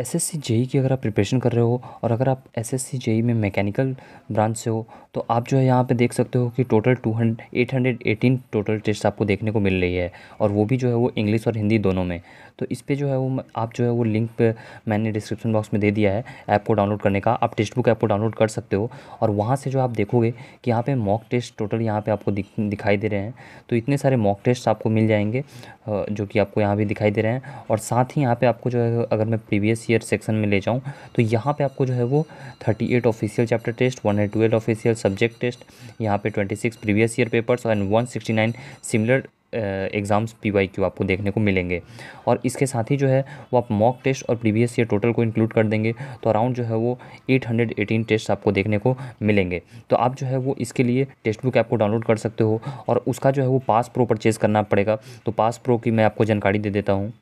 S S C की अगर आप प्रिपरेशन कर रहे हो और अगर आप एस एस सी में मैकेनिकल ब्रांच से हो तो आप जो है यहाँ पे देख सकते हो कि total two hundred eight hundred eighteen total test आपको देखने को मिल रही है और वो भी जो है वो इंग्लिश और हिंदी दोनों में तो इस पर जो है वो आप जो है वो लिंक पे मैंने डिस्क्रिप्शन बॉक्स में दे दिया है ऐप को डाउनलोड करने का आप टेक्स्ट बुक ऐप को डाउनलोड कर सकते हो और वहाँ से जो आप देखोगे कि यहाँ पर मॉक टेस्ट टोटल यहाँ पर आपको दिखाई दे रहे हैं तो इतने सारे मॉक टेस्ट आपको मिल जाएंगे जो कि आपको यहाँ भी दिखाई दे रहे हैं और साथ ही यहाँ पर आपको जो है अगर मैं प्रीवियस ईयर सेक्शन में ले जाऊँ तो यहाँ पे आपको जो है वो thirty eight official chapter test one है ट्वेल्व ऑफिशियल सब्जेक्ट टेस्ट यहाँ पे twenty six previous year papers and one sixty nine similar exams P Y Q आपको देखने को मिलेंगे और इसके साथ ही जो है वो आप मॉक टेस्ट और प्रीवियस ईयर टोटल को इंक्लूड कर देंगे तो अराउंड जो है वो 818 टेस्ट आपको देखने को मिलेंगे तो आप जो है वो इसके लिए टेक्स्ट बुक ऐप को डाउनलोड कर सकते हो और उसका जो है वो पास प्रो परचेज़ करना पड़ेगा तो पास प्रो की मैं आपको जानकारी दे देता हूँ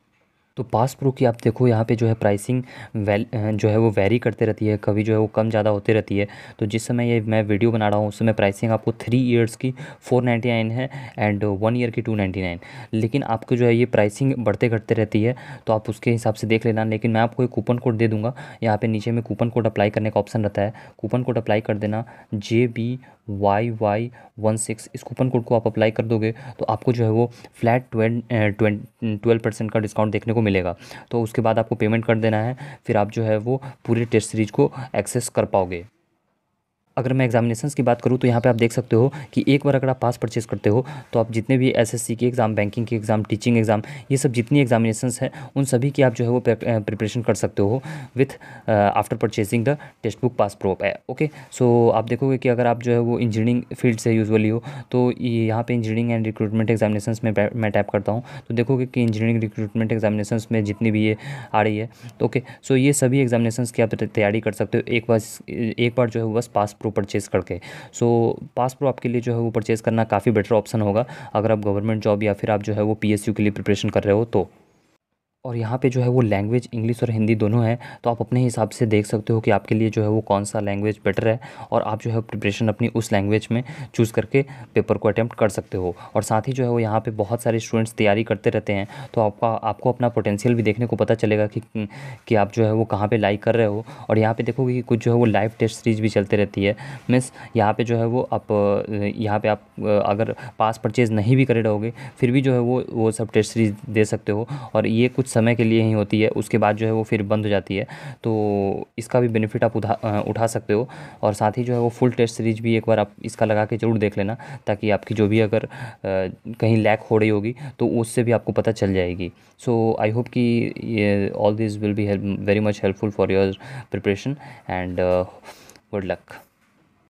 तो पास प्रो की आप देखो यहाँ पे जो है प्राइसिंग वैल जो है वो वेरी करते रहती है कभी जो है वो कम ज़्यादा होते रहती है तो जिस समय ये मैं वीडियो बना रहा हूँ उस समय प्राइसिंग आपको थ्री ईयर्स की फोर नाइन्टी नाइन है एंड वन ईयर की टू नाइन्टी नाइन लेकिन आपको जो है ये प्राइसिंग बढ़ते घटते रहती है तो आप उसके हिसाब से देख लेना लेकिन मैं आपको एक कूपन कोड दे दूँगा यहाँ पर नीचे में कूपन कोड अप्लाई करने का ऑप्शन रहता है कूपन कोड अप्लाई कर देना J B Y Y one six इस कूपन कोड को आप अप्लाई कर दोगे तो आपको जो है वो फ्लैट ट्वेल्व परसेंट का डिस्काउंट देखने को मिलेगा तो उसके बाद आपको पेमेंट कर देना है फिर आप जो है वो पूरे टेस्ट सीरीज़ को एक्सेस कर पाओगे अगर मैं एग्जामिनेशन की बात करूँ तो यहाँ पे आप देख सकते हो कि एक बार अगर आप पास परचेज करते हो तो आप जितने भी एसएससी के एग्ज़ाम बैंकिंग के एग्ज़ाम टीचिंग एग्ज़ाम ये सब जितनी एग्जामिनेशन हैं उन सभी की आप जो है वो प्रिपरेशन कर सकते हो with after purchasing the text book pass pro है ओके सो आप देखोगे कि अगर आप जो है वो इंजीनियरिंग फील्ड से यूजुअली हो तो यहाँ पर इंजीनियरिंग एंड रिक्रूटमेंट एग्जामिनेशन में मैं टाइप करता हूँ तो देखोगे कि इंजीनियरिंग रिक्रूटमेंट एग्जामिनेशन में जितनी भी ये आ रही है ओके सो तो ये सभी एग्जामिनेशन की आप तैयारी कर सकते हो एक बार एक बार जो है बस पास प्रो परचेज़ करके सो पास प्रो आपके लिए जो है वो परचेज़ करना काफ़ी बेटर ऑप्शन होगा अगर आप गवर्नमेंट जॉब या फिर आप जो है वो पी के लिए प्रिपरेशन कर रहे हो तो और यहाँ पे जो है वो लैंग्वेज इंग्लिश और हिंदी दोनों है तो आप अपने हिसाब से देख सकते हो कि आपके लिए जो है वो कौन सा लैंग्वेज बेटर है और आप जो है प्रिपरेशन अपनी उस लैंग्वेज में चूज़ करके पेपर को अटैम्प्ट कर सकते हो और साथ ही जो है वो यहाँ पे बहुत सारे स्टूडेंट्स तैयारी करते रहते हैं तो आपका आपको अपना पोटेंशियल भी देखने को पता चलेगा कि कि आप जो है वो कहाँ पर लाइक कर रहे हो और यहाँ पर देखोगे कि कुछ जो है वो लाइव टेस्ट सीरीज भी चलते रहती है मीन्स यहाँ पर जो है वो आप यहाँ पर आप अगर पास परचेज़ नहीं भी करे रहोगे फिर भी जो है वो वो सब टेस्ट सीरीज दे सकते हो और ये कुछ समय के लिए ही होती है उसके बाद जो है वो फिर बंद हो जाती है तो इसका भी बेनिफिट आप उठा उठा सकते हो और साथ ही जो है वो फुल टेस्ट सीरीज भी एक बार आप इसका लगा के ज़रूर देख लेना ताकि आपकी जो भी अगर कहीं लैक हो रही होगी तो उससे भी आपको पता चल जाएगी सो आई होप कि all this will be very much helpful for your preparation and good luck